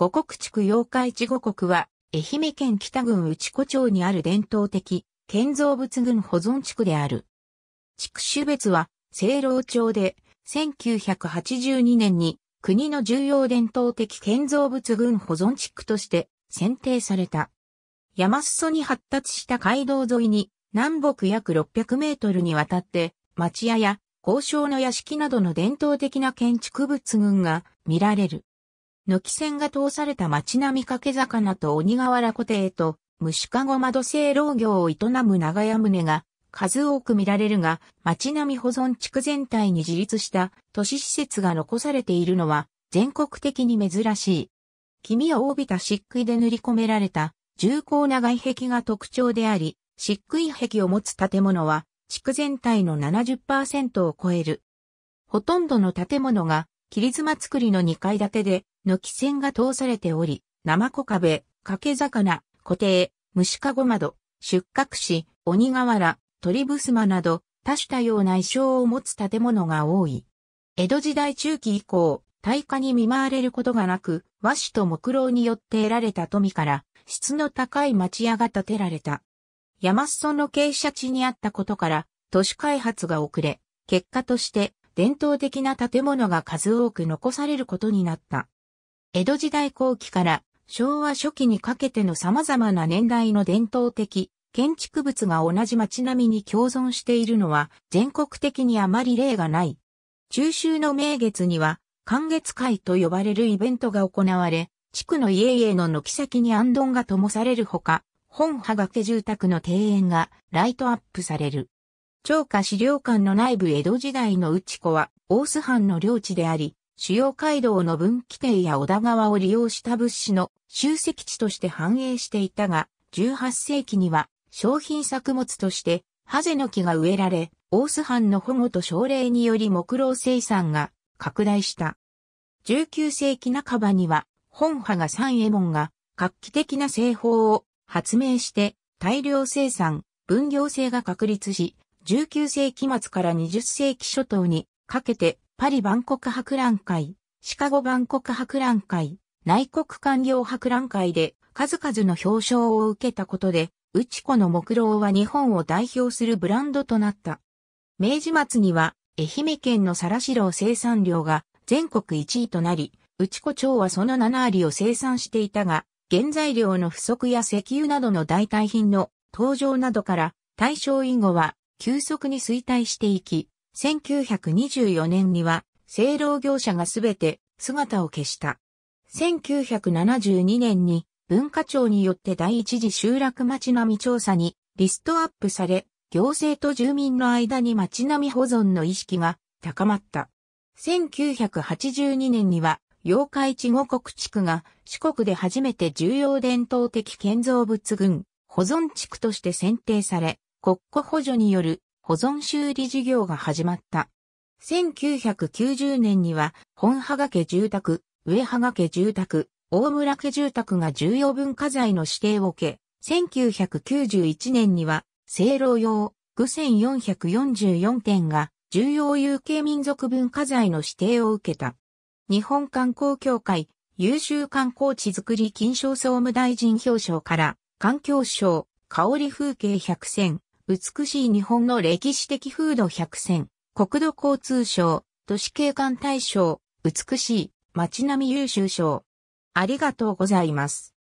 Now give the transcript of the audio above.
五国地区八日市五国は、愛媛県北郡内子町にある伝統的、建造物群保存地区である。地区種別は、清老町で、1982年に、国の重要伝統的建造物群保存地区として選定された。山裾に発達した街道沿いに南北約600メートルにわたって町屋や交渉の屋敷などの伝統的な建築物群が見られる。軒線が通された町並み掛魚と鬼瓦固定と、虫かご窓製老業を営む長屋棟が数多く見られるが、町並み保存地区全体に自立した都市施設が残されているのは全国的に珍しい。黄身を帯びた漆喰で塗り込められた重厚な外壁が特徴であり、漆喰壁を持つ建物は地区全体の70%を超える。ほとんどの建物が切妻造りの2階建てで、軒線が通されており、生小壁、掛け魚、固定、虫かご窓、出格紙、鬼瓦、鳥ぶすなど、多種多様な衣装を持つ建物が多い。江戸時代中期以降、大化に見舞われることがなく、和紙と木郎によって得られた富から、質の高い町屋が建てられた。山裾の傾斜地にあったことから、都市開発が遅れ、結果として伝統的な建物が数多く残されることになった。江戸時代後期から昭和初期にかけての様々な年代の伝統的建築物が同じ街並みに共存しているのは全国的にあまり例がない。中秋の名月には、寒月会と呼ばれるイベントが行われ、地区の家々の軒先に安頓が灯されるほか、本葉掛住宅の庭園がライトアップされる。超過資料館の内部江戸時代の内子は、大須藩の領地であり、主要街道の分岐点や小田川を利用した物資の集積地として繁栄していたが、18世紀には商品作物として、ハゼの木が植えられ、大須藩の保護と奨励により木老生産が拡大した。19世紀半ばには、本派が三右衛門が画期的な製法を発明して大量生産、分業制が確立し、19世紀末から20世紀初頭にかけてパリ万国博覧会、シカゴ万国博覧会、内国官業博覧会で数々の表彰を受けたことで、内子の目論は日本を代表するブランドとなった。明治末には愛媛県の皿白生産量が全国1位となり、内子町はその7割を生産していたが、原材料の不足や石油などの代替品の登場などから、大正以後は急速に衰退していき、1924年には、製労業者がすべて姿を消した。1972年に文化庁によって第一次集落町並み調査にリストアップされ、行政と住民の間に町並み保存の意識が高まった。1982年には、妖怪地五国地区が四国で初めて重要伝統的建造物群保存地区として選定され、国庫補助による保存修理事業が始まった。1990年には、本葉掛住宅、上葉掛住宅、大村家住宅が重要文化財の指定を受け、1991年には、清老用、具1444点が重要有形民族文化財の指定を受けた。日本観光協会優秀観光地づくり金賞総務大臣表彰から環境省香り風景100選美しい日本の歴史的風土百選、国土交通省、都市景観大賞、美しい街並み優秀賞。ありがとうございます。